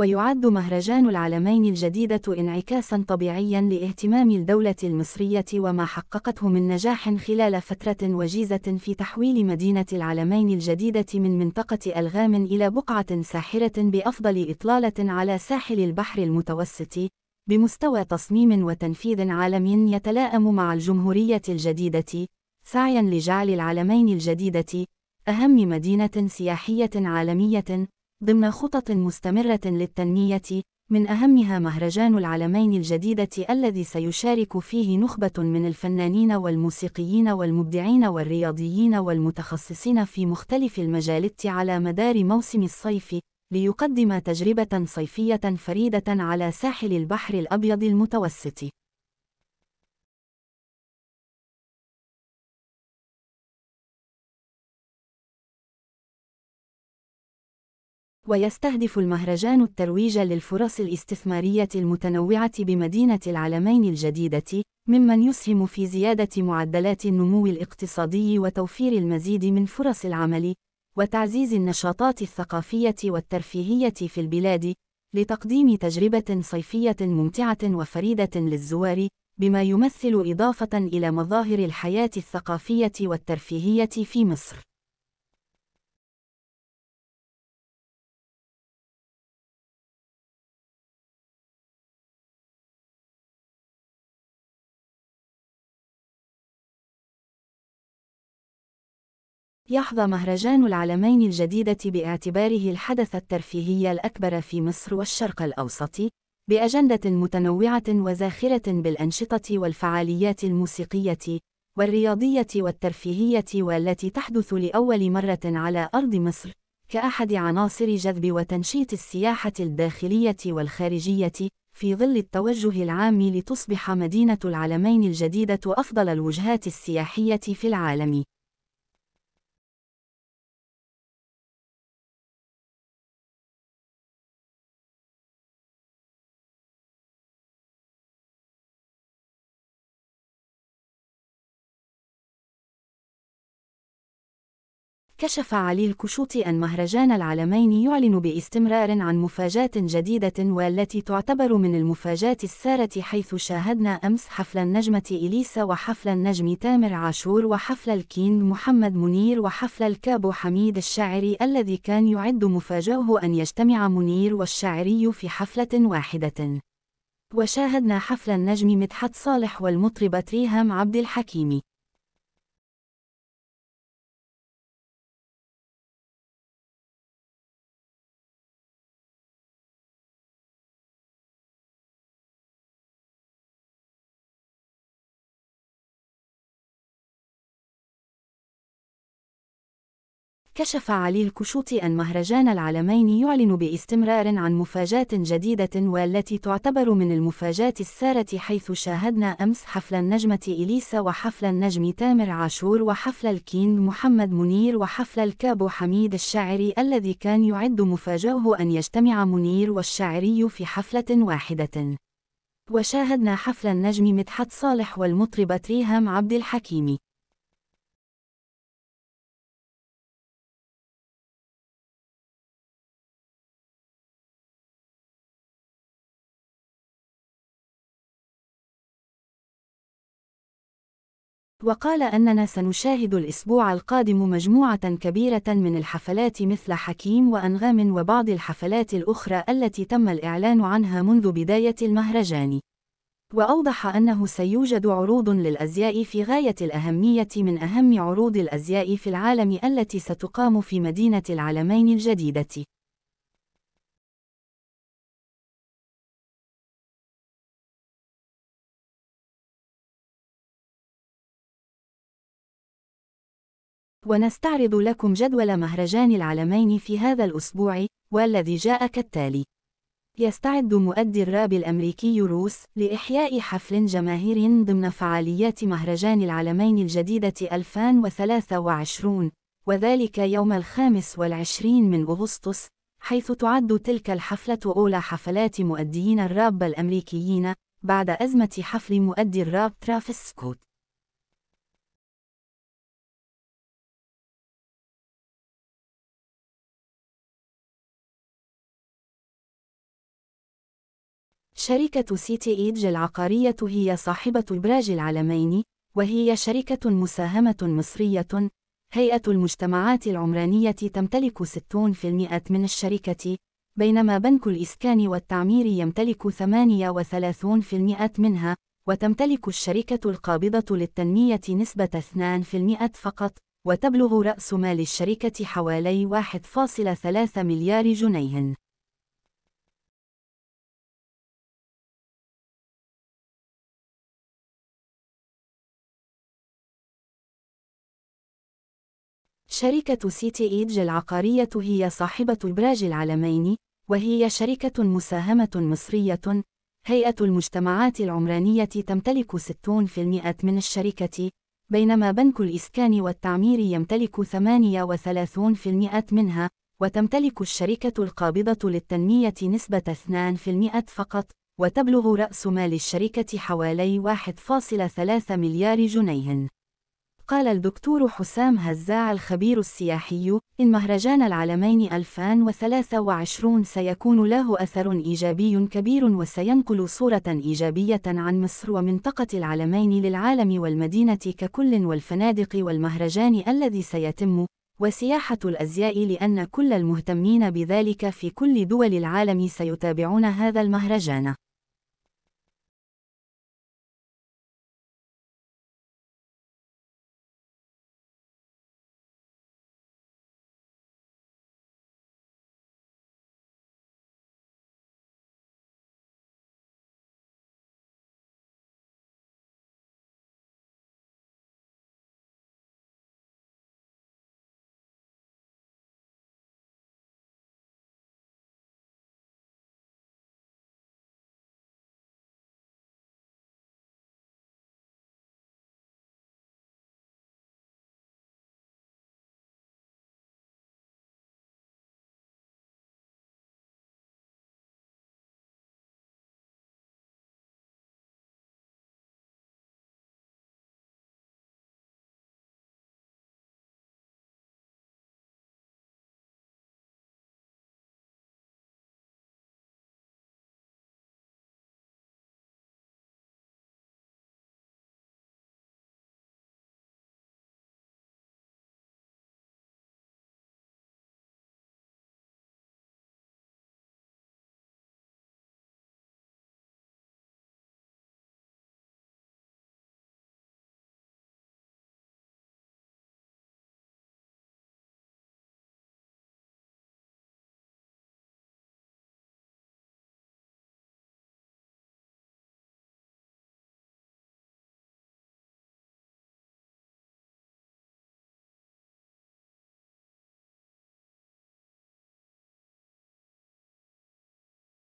ويعد مهرجان العلمين الجديدة انعكاسا طبيعيا لاهتمام الدولة المصرية وما حققته من نجاح خلال فترة وجيزة في تحويل مدينة العلمين الجديدة من منطقة ألغام إلى بقعة ساحرة بأفضل إطلالة على ساحل البحر المتوسط، بمستوى تصميم وتنفيذ عالمي يتلائم مع الجمهورية الجديدة، سعيا لجعل العلمين الجديدة أهم مدينة سياحية عالمية ضمن خطط مستمرة للتنمية، من أهمها مهرجان العلمين الجديدة الذي سيشارك فيه نخبة من الفنانين والموسيقيين والمبدعين والرياضيين والمتخصصين في مختلف المجالات على مدار موسم الصيف، ليقدم تجربة صيفية فريدة على ساحل البحر الأبيض المتوسط. ويستهدف المهرجان الترويج للفرص الاستثمارية المتنوعة بمدينة العلمين الجديدة، ممن يسهم في زيادة معدلات النمو الاقتصادي وتوفير المزيد من فرص العمل، وتعزيز النشاطات الثقافية والترفيهية في البلاد، لتقديم تجربة صيفية ممتعة وفريدة للزوار، بما يمثل إضافة إلى مظاهر الحياة الثقافية والترفيهية في مصر. يحظى مهرجان العلمين الجديدة باعتباره الحدث الترفيهي الأكبر في مصر والشرق الأوسط، بأجندة متنوعة وزاخرة بالأنشطة والفعاليات الموسيقية والرياضية والترفيهية والتي تحدث لأول مرة على أرض مصر، كأحد عناصر جذب وتنشيط السياحة الداخلية والخارجية، في ظل التوجه العام لتصبح مدينة العلمين الجديدة أفضل الوجهات السياحية في العالم. كشف علي الكشوطي أن مهرجان العالمين يعلن باستمرار عن مفاجاة جديدة والتي تعتبر من المفاجات السارة حيث شاهدنا أمس حفل النجمة إليسا وحفل النجم تامر عاشور وحفل الكين محمد منير وحفل الكابو حميد الشاعري الذي كان يعد مفاجأه أن يجتمع منير والشاعري في حفلة واحدة وشاهدنا حفل النجم مدحت صالح والمطربة ريهام عبد الحكيم كشف علي الكشوطي أن مهرجان العالمين يعلن باستمرار عن مفاجاة جديدة والتي تعتبر من المفاجات السارة حيث شاهدنا أمس حفل النجمة إليسا وحفل النجم تامر عاشور وحفل الكين محمد منير وحفل الكابو حميد الشاعري الذي كان يعد مفاجأه أن يجتمع منير والشاعري في حفلة واحدة وشاهدنا حفل النجم مدحت صالح والمطربة ريهام عبد الحكيم وقال أننا سنشاهد الأسبوع القادم مجموعة كبيرة من الحفلات مثل حكيم وأنغام وبعض الحفلات الأخرى التي تم الإعلان عنها منذ بداية المهرجان. وأوضح أنه سيوجد عروض للأزياء في غاية الأهمية من أهم عروض الأزياء في العالم التي ستقام في مدينة العلمين الجديدة. ونستعرض لكم جدول مهرجان العلمين في هذا الأسبوع، والذي جاء كالتالي: يستعد مؤدي الراب الأمريكي روس لإحياء حفل جماهير ضمن فعاليات مهرجان العلمين الجديدة 2023 وذلك يوم الخامس والعشرين من أغسطس حيث تعد تلك الحفلة أولى حفلات مؤديين الراب الأمريكيين بعد أزمة حفل مؤدي الراب ترافيس سكوت شركة سيتي إيدج العقارية هي صاحبة إبراج العالمين، وهي شركة مساهمة مصرية. هيئة المجتمعات العمرانية تمتلك 60% من الشركة، بينما بنك الإسكان والتعمير يمتلك 38% منها، وتمتلك الشركة القابضة للتنمية نسبة 2% فقط، وتبلغ رأس مال الشركة حوالي 1.3 مليار جنيه. شركة سيتي إيدج العقارية هي صاحبة إبراج العلمين، وهي شركة مساهمة مصرية. هيئة المجتمعات العمرانية تمتلك 60% من الشركة، بينما بنك الإسكان والتعمير يمتلك 38% منها، وتمتلك الشركة القابضة للتنمية نسبة 2% فقط، وتبلغ رأس مال الشركة حوالي 1.3 مليار جنيه. قال الدكتور حسام هزاع الخبير السياحي إن مهرجان العالمين 2023 سيكون له أثر إيجابي كبير وسينقل صورة إيجابية عن مصر ومنطقة العالمين للعالم والمدينة ككل والفنادق والمهرجان الذي سيتم وسياحة الأزياء لأن كل المهتمين بذلك في كل دول العالم سيتابعون هذا المهرجان